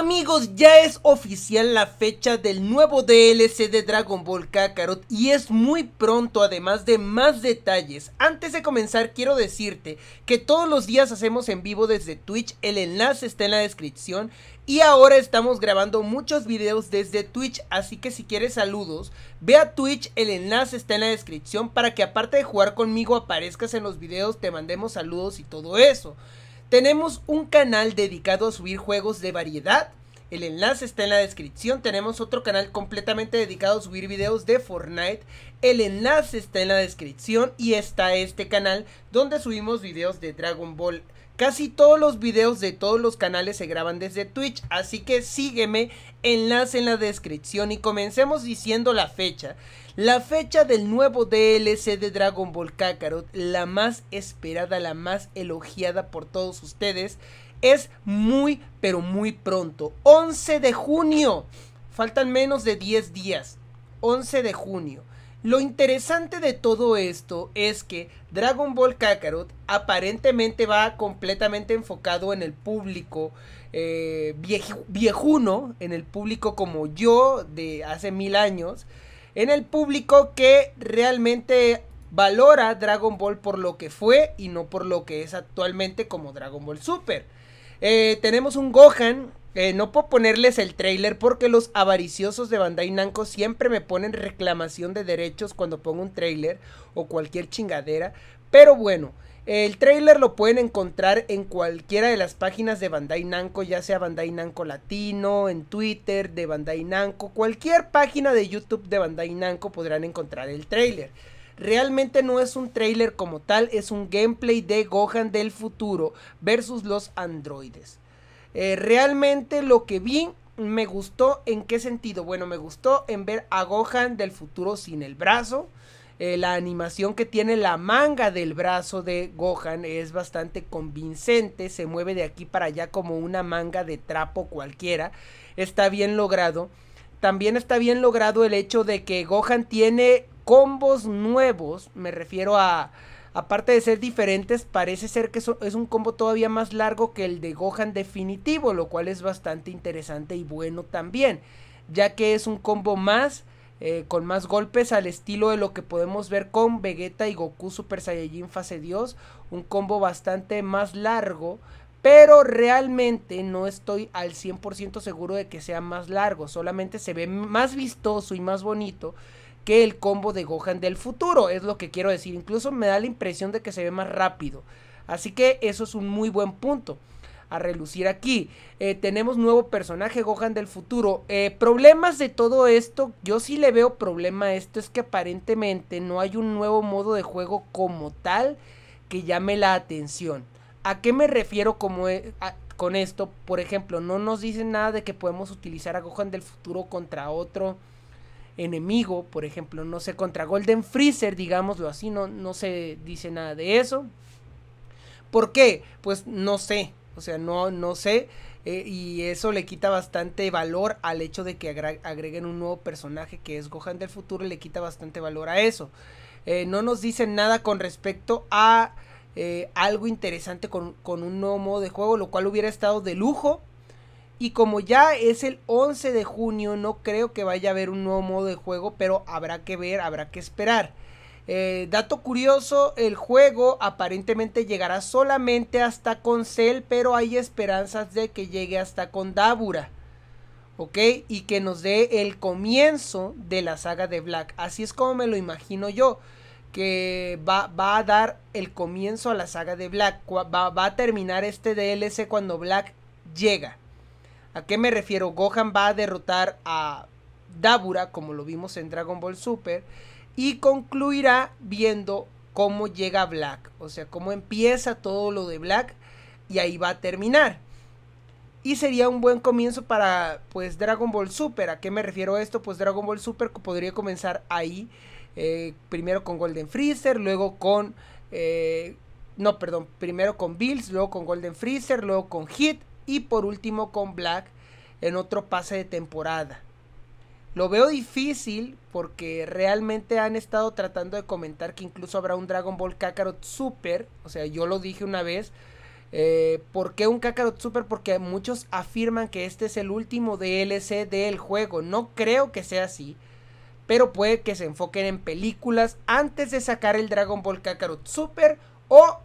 Amigos, ya es oficial la fecha del nuevo DLC de Dragon Ball Kakarot y es muy pronto además de más detalles. Antes de comenzar quiero decirte que todos los días hacemos en vivo desde Twitch, el enlace está en la descripción y ahora estamos grabando muchos videos desde Twitch, así que si quieres saludos, ve a Twitch, el enlace está en la descripción para que aparte de jugar conmigo aparezcas en los videos, te mandemos saludos y todo eso. Tenemos un canal dedicado a subir juegos de variedad. El enlace está en la descripción. Tenemos otro canal completamente dedicado a subir videos de Fortnite. El enlace está en la descripción. Y está este canal donde subimos videos de Dragon Ball Casi todos los videos de todos los canales se graban desde Twitch, así que sígueme, enlace en la descripción y comencemos diciendo la fecha. La fecha del nuevo DLC de Dragon Ball Kakarot, la más esperada, la más elogiada por todos ustedes, es muy pero muy pronto. 11 de junio. Faltan menos de 10 días. 11 de junio. Lo interesante de todo esto es que Dragon Ball Kakarot aparentemente va completamente enfocado en el público eh, viejuno, en el público como yo de hace mil años, en el público que realmente valora Dragon Ball por lo que fue y no por lo que es actualmente como Dragon Ball Super. Eh, tenemos un Gohan eh, no puedo ponerles el trailer porque los avariciosos de Bandai Namco siempre me ponen reclamación de derechos cuando pongo un trailer o cualquier chingadera. Pero bueno, el trailer lo pueden encontrar en cualquiera de las páginas de Bandai Namco, ya sea Bandai Namco Latino, en Twitter de Bandai Namco, cualquier página de YouTube de Bandai Namco podrán encontrar el trailer. Realmente no es un trailer como tal, es un gameplay de Gohan del futuro versus los androides. Eh, realmente lo que vi me gustó en qué sentido. Bueno, me gustó en ver a Gohan del futuro sin el brazo. Eh, la animación que tiene la manga del brazo de Gohan es bastante convincente, se mueve de aquí para allá como una manga de trapo cualquiera, está bien logrado. También está bien logrado el hecho de que Gohan tiene combos nuevos, me refiero a, aparte de ser diferentes, parece ser que es un combo todavía más largo que el de Gohan definitivo, lo cual es bastante interesante y bueno también, ya que es un combo más eh, con más golpes al estilo de lo que podemos ver con Vegeta y Goku Super Saiyajin Fase Dios, un combo bastante más largo, pero realmente no estoy al 100% seguro de que sea más largo, solamente se ve más vistoso y más bonito que el combo de Gohan del futuro, es lo que quiero decir. Incluso me da la impresión de que se ve más rápido. Así que eso es un muy buen punto a relucir aquí. Eh, tenemos nuevo personaje, Gohan del futuro. Eh, problemas de todo esto, yo sí le veo problema a esto, es que aparentemente no hay un nuevo modo de juego como tal que llame la atención. ¿A qué me refiero e, con esto? Por ejemplo, no nos dicen nada de que podemos utilizar a Gohan del futuro contra otro enemigo, por ejemplo, no sé, contra Golden Freezer, digámoslo así, no, no se dice nada de eso. ¿Por qué? Pues no sé, o sea, no, no sé. Eh, y eso le quita bastante valor al hecho de que agreguen un nuevo personaje que es Gohan del futuro, le quita bastante valor a eso. Eh, no nos dicen nada con respecto a eh, algo interesante con, con, un nuevo modo de juego, lo cual hubiera estado de lujo. Y como ya es el 11 de junio, no creo que vaya a haber un nuevo modo de juego, pero habrá que ver, habrá que esperar. Eh, dato curioso, el juego aparentemente llegará solamente hasta con Cell, pero hay esperanzas de que llegue hasta con Dabura. ¿Ok? Y que nos dé el comienzo de la saga de Black. Así es como me lo imagino yo. Que va, va a dar el comienzo a la saga de Black. va a terminar este DLC cuando Black llega. ¿A qué me refiero? Gohan va a derrotar a Dabura, como lo vimos en Dragon Ball Super, y concluirá viendo cómo llega Black, o sea, cómo empieza todo lo de Black y ahí va a terminar. Y sería un buen comienzo para pues Dragon Ball Super. ¿A qué me refiero a esto? Pues Dragon Ball Super podría comenzar ahí. Eh, primero con Golden Freezer, luego con... Eh, no, perdón, primero con Bills, luego con Golden Freezer, luego con Hit, y por último con Black en otro pase de temporada. Lo veo difícil porque realmente han estado tratando de comentar que incluso habrá un Dragon Ball Kakarot Super. O sea, yo lo dije una vez. Eh, ¿Por qué un Kakarot Super? Porque muchos afirman que este es el último DLC del juego. No creo que sea así. Pero puede que se enfoquen en películas antes de sacar el Dragon Ball Kakarot Super. O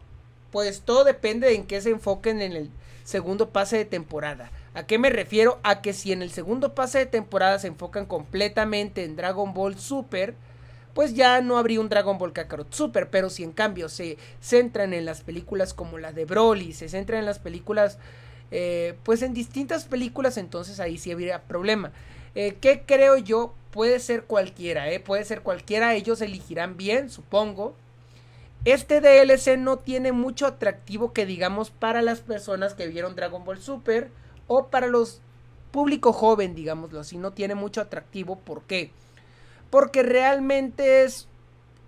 pues todo depende en qué se enfoquen en el, segundo pase de temporada. ¿A qué me refiero? A que si en el segundo pase de temporada se enfocan completamente en Dragon Ball Super, pues ya no habría un Dragon Ball Kakarot Super, pero si en cambio se centran en las películas como la de Broly, se centran en las películas, eh, pues en distintas películas, entonces ahí sí habría problema. que eh, ¿Qué creo yo? Puede ser cualquiera, ¿eh? puede ser cualquiera, ellos elegirán bien, supongo, este DLC no tiene mucho atractivo que digamos para las personas que vieron Dragon Ball Super o para los público joven, digámoslo así, no tiene mucho atractivo, ¿por qué? Porque realmente es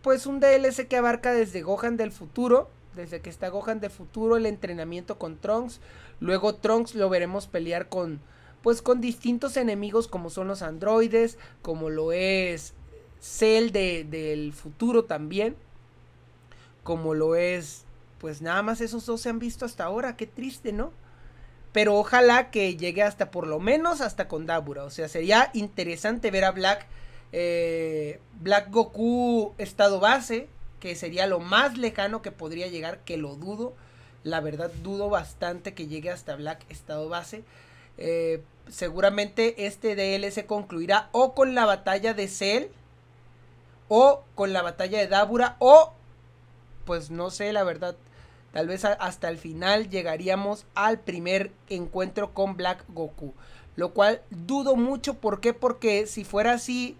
pues un DLC que abarca desde Gohan del futuro, desde que está Gohan del futuro, el entrenamiento con Trunks, luego Trunks lo veremos pelear con pues con distintos enemigos como son los androides, como lo es Cell de, del futuro también como lo es, pues nada más esos dos se han visto hasta ahora, qué triste, ¿no? Pero ojalá que llegue hasta por lo menos hasta con Dabura, o sea, sería interesante ver a Black, eh, Black Goku estado base, que sería lo más lejano que podría llegar, que lo dudo, la verdad dudo bastante que llegue hasta Black estado base. Eh, seguramente este se concluirá o con la batalla de Cell o con la batalla de Dabura o pues no sé, la verdad. Tal vez hasta el final llegaríamos al primer encuentro con Black Goku. Lo cual dudo mucho. ¿Por qué? Porque si fuera así,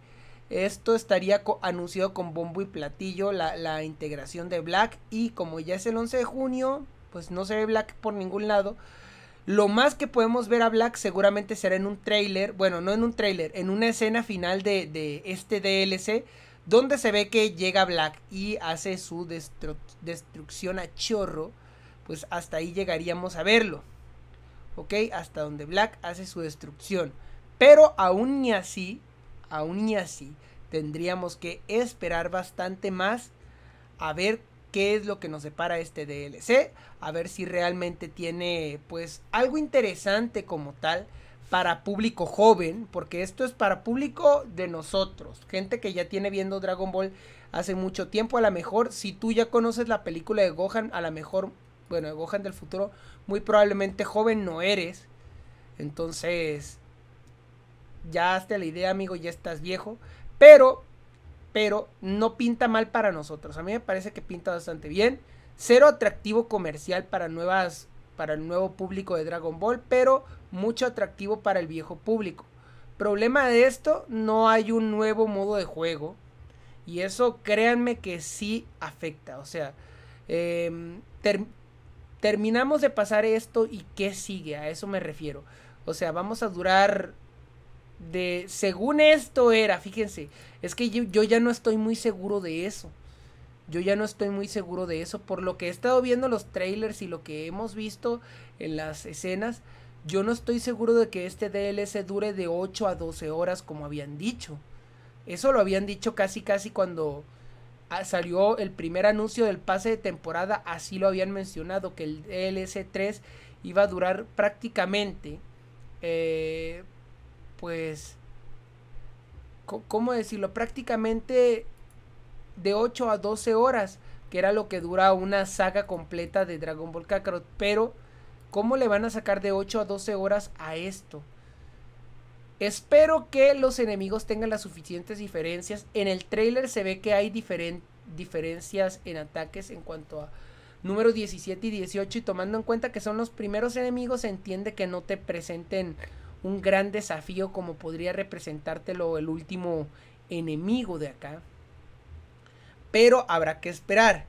esto estaría anunciado con bombo y platillo la, integración de Black. Y como ya es el 11 de junio, pues no se ve Black por ningún lado. Lo más que podemos ver a Black seguramente será en un trailer. Bueno, no en un trailer, en una escena final de, de este DLC donde se ve que llega Black y hace su destrucción a chorro, pues hasta ahí llegaríamos a verlo. ¿Ok? Hasta donde Black hace su destrucción. Pero aún ni así, aún ni así, tendríamos que esperar bastante más a ver qué es lo que nos separa este DLC, a ver si realmente tiene pues algo interesante como tal para público joven, porque esto es para público de nosotros, gente que ya tiene viendo Dragon Ball hace mucho tiempo, a lo mejor si tú ya conoces la película de Gohan, a lo mejor, bueno, de Gohan del futuro, muy probablemente joven no eres, entonces ya hasta la idea, amigo, ya estás viejo, pero, pero no pinta mal para nosotros, a mí me parece que pinta bastante bien, cero atractivo comercial para nuevas para el nuevo público de Dragon Ball, pero mucho atractivo para el viejo público. Problema de esto, no hay un nuevo modo de juego. Y eso créanme que sí afecta. O sea, em, terminamos de pasar esto y qué sigue, a eso me refiero. O sea, vamos a durar de... Según esto era, fíjense, es que yo ya no estoy muy seguro de eso. Yo ya no estoy muy seguro de eso. Por lo que he estado viendo los trailers y lo que hemos visto en las escenas, yo no estoy seguro de que este DLC dure de 8 a 12 horas como habían dicho. Eso lo habían dicho casi casi cuando ah, salió el primer anuncio del pase de temporada, así lo habían mencionado, que el DLC 3 iba a durar prácticamente, eh, pues, ¿cómo decirlo? Prácticamente de 8 a 12 horas, que era lo que dura una saga completa de Dragon Ball Kakarot. Pero, ¿cómo le van a sacar de 8 a 12 horas a esto? Espero que los enemigos tengan las suficientes diferencias. En el trailer se ve que hay diferencias en ataques en cuanto a número 17 y 18. Y tomando en cuenta que son los primeros enemigos, se entiende que no te presenten un gran desafío como podría representártelo el último enemigo de acá pero habrá que esperar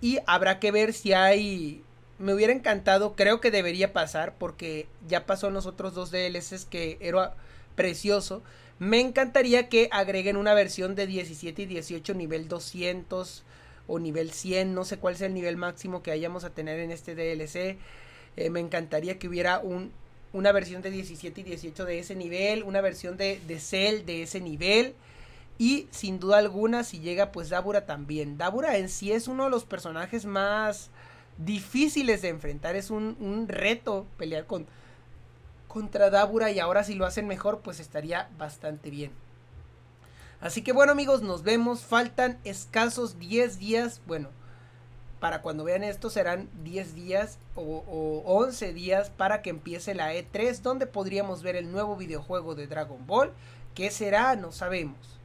y habrá que ver si hay... Me hubiera encantado, creo que debería pasar porque ya pasó en los otros dos DLCs que era precioso. Me encantaría que agreguen una versión de 17 y 18 nivel 200 o nivel 100, no sé cuál sea el nivel máximo que hayamos a tener en este DLC. Eh, me encantaría que hubiera un, una versión de 17 y 18 de ese nivel, una versión de, de Cell de ese nivel. Y sin duda alguna, si llega, pues Dabura también. Dabura en sí es uno de los personajes más difíciles de enfrentar. Es un, reto pelear con, contra Dabura. Y ahora si lo hacen mejor, pues estaría bastante bien. Así que bueno amigos, nos vemos. Faltan escasos 10 días. Bueno, para cuando vean esto serán 10 días o, o, 11 días para que empiece la E3, donde podríamos ver el nuevo videojuego de Dragon Ball. ¿Qué será? No sabemos.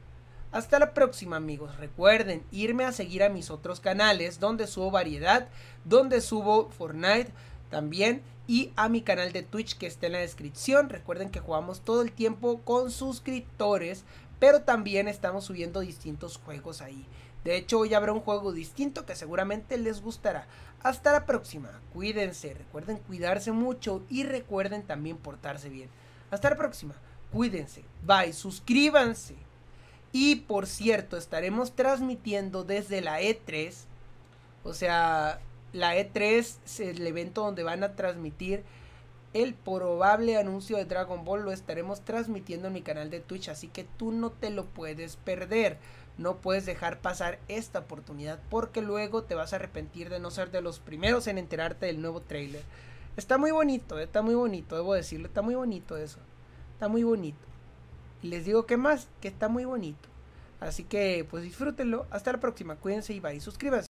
Hasta la próxima amigos, recuerden irme a seguir a mis otros canales donde subo variedad, donde subo Fortnite también y a mi canal de Twitch que está en la descripción. Recuerden que jugamos todo el tiempo con suscriptores, pero también estamos subiendo distintos juegos ahí. De hecho, hoy habrá un juego distinto que seguramente les gustará. Hasta la próxima. Cuídense, recuerden cuidarse mucho y recuerden también portarse bien. Hasta la próxima. Cuídense. Bye. Suscríbanse. Y por cierto, estaremos transmitiendo desde la E3. O sea, la E3 es el evento donde van a transmitir el probable anuncio de Dragon Ball. Lo estaremos transmitiendo en mi canal de Twitch. Así que tú no te lo puedes perder. No puedes dejar pasar esta oportunidad porque luego te vas a arrepentir de no ser de los primeros en enterarte del nuevo trailer. Está muy bonito, eh, está muy bonito, debo decirlo. Está muy bonito eso. Está muy bonito. Y les digo que más, que está muy bonito. Así que pues disfrútenlo. Hasta la próxima. Cuídense y bye. Suscríbanse.